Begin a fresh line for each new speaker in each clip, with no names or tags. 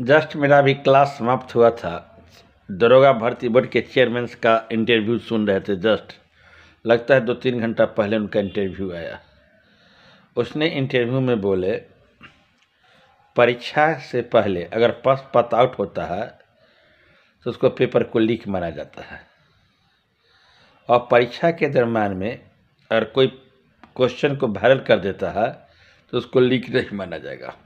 just मेरा अभी class समाप्त हुआ था दरोगा भर्ती बोर्ड के चेयरमैन का इंटरव्यू सुन रहे थे जस्ट लगता है दो तीन घंटा पहले उनका इंटरव्यू आया उसने इंटरव्यू में बोले परीक्षा से पहले अगर पास पत आउट होता है तो उसको पेपर को लीक माना जाता है और परीक्षा के दरम्यान में अगर कोई क्वेश्चन को वायरल कर देता है तो उसको लीक नहीं माना जाएगा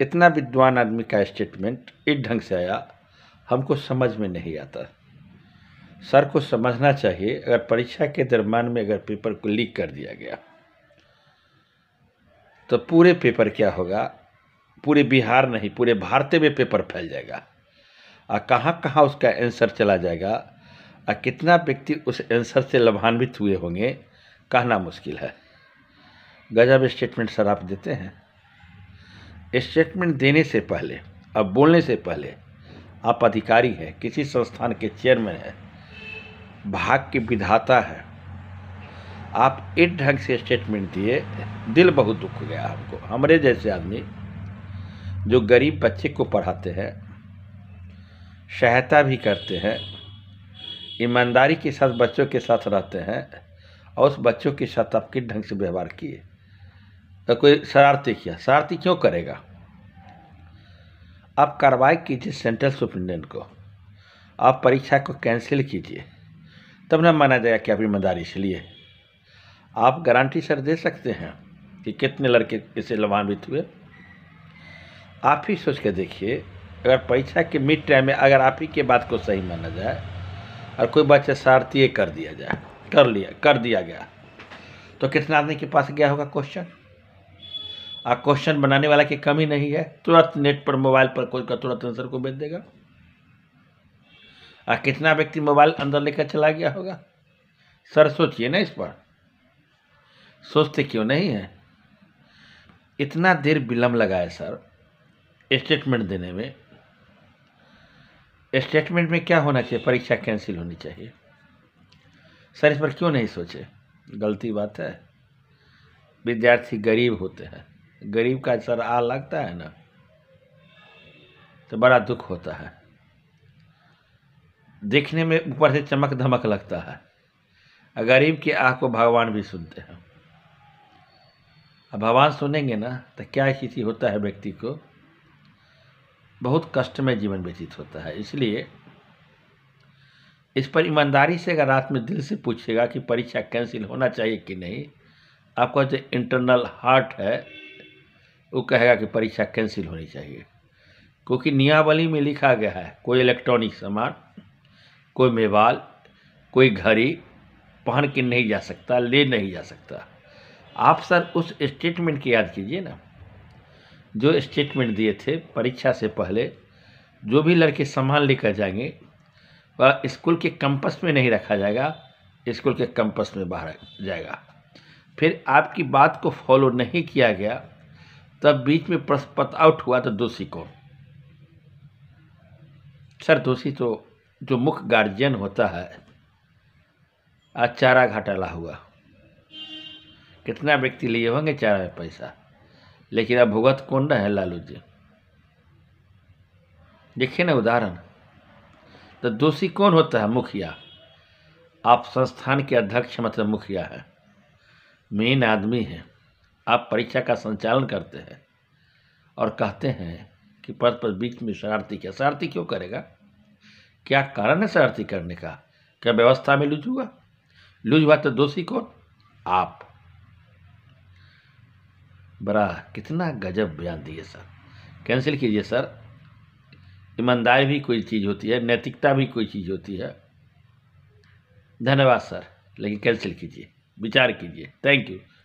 इतना विद्वान आदमी का स्टेटमेंट इस ढंग से आया हमको समझ में नहीं आता सर को समझना चाहिए अगर परीक्षा के दरम्यान में अगर पेपर को लीक कर दिया गया तो पूरे पेपर क्या होगा पूरे बिहार नहीं पूरे भारत में पेपर फैल जाएगा और कहाँ कहाँ उसका आंसर चला जाएगा और कितना व्यक्ति उस आंसर से लाभान्वित हुए होंगे कहना मुश्किल है गजब स्टेटमेंट सर आप देते हैं स्टेटमेंट देने से पहले अब बोलने से पहले आप अधिकारी हैं किसी संस्थान के चेयरमैन हैं भाग के विधाता हैं आप एक ढंग से स्टेटमेंट दिए दिल बहुत दुख गया हमको हमारे जैसे आदमी जो गरीब बच्चे को पढ़ाते हैं सहायता भी करते हैं ईमानदारी के साथ बच्चों के साथ रहते हैं और उस बच्चों के साथ आप किस ढंग से व्यवहार किए तो कोई शरारती किया शरारती क्यों करेगा आप कार्रवाई कीजिए सेंट्रल सुप्रिटेंडेंट को आप परीक्षा को कैंसिल कीजिए तब ना माना जाएगा कि आप ईमानदारी इसलिए आप गारंटी सर दे सकते हैं कि कितने लड़के इसे लाभान्वित हुए आप ही सोच के देखिए अगर परीक्षा के मिड टाइम में अगर आप ही के बात को सही माना जाए और कोई बच्चा शारतीय कर दिया जाए कर लिया कर दिया गया तो कितना आदमी के पास गया होगा क्वेश्चन और क्वेश्चन बनाने वाला की कमी नहीं है तुरंत नेट पर मोबाइल पर कोई का तुरंत आंसर को भेज देगा और कितना व्यक्ति मोबाइल अंदर लेकर चला गया होगा सर सोचिए ना इस पर सोचते क्यों नहीं है इतना देर विलम्ब लगा है सर स्टेटमेंट देने में स्टेटमेंट में क्या होना चाहिए परीक्षा कैंसिल होनी चाहिए सर इस पर क्यों नहीं सोचे गलती बात है विद्यार्थी गरीब होते हैं गरीब का सर आ लगता है ना तो बड़ा दुख होता है देखने में ऊपर से चमक धमक लगता है गरीब की आह को भगवान भी सुनते हैं अब भगवान सुनेंगे ना तो क्या स्थिति होता है व्यक्ति को बहुत कष्ट में जीवन व्यतीत होता है इसलिए इस पर ईमानदारी से अगर रात में दिल से पूछेगा कि परीक्षा कैंसिल होना चाहिए कि नहीं आपका जो इंटरनल हार्ट है वो कहेगा कि परीक्षा कैंसिल होनी चाहिए क्योंकि नियावली में लिखा गया है कोई इलेक्ट्रॉनिक सामान कोई मेवाल कोई घड़ी पहन के नहीं जा सकता ले नहीं जा सकता आप सर उस स्टेटमेंट की याद कीजिए ना जो स्टेटमेंट दिए थे परीक्षा से पहले जो भी लड़के सामान लेकर जाएंगे वह स्कूल के कैंपस में नहीं रखा जाएगा स्कूल के कैंपस में बाहर जाएगा फिर आपकी बात को फॉलो नहीं किया गया तब बीच में प्रश्नपत्र आउट हुआ तो दोषी को सर दोषी तो जो मुख्य गार्जियन होता है आज चारा घाटाला हुआ कितना व्यक्ति लिए होंगे चारा में पैसा लेकिन अब भुगत कौन रहे हैं लालू जी देखिए ना उदाहरण तो दोषी कौन होता है मुखिया आप संस्थान के अध्यक्ष मतलब मुखिया है मेन आदमी है आप परीक्षा का संचालन करते हैं और कहते हैं कि पद पर बीच में शरारती क्या शरारती क्यों करेगा क्या कारण है शरारती करने का क्या व्यवस्था में लूज हुआ लूज हुआ तो दोषी कौन आप बड़ा कितना गजब बयान दिए सर कैंसिल कीजिए सर ईमानदारी भी कोई चीज़ होती है नैतिकता भी कोई चीज़ होती है धन्यवाद सर लेकिन कैंसिल कीजिए विचार कीजिए थैंक यू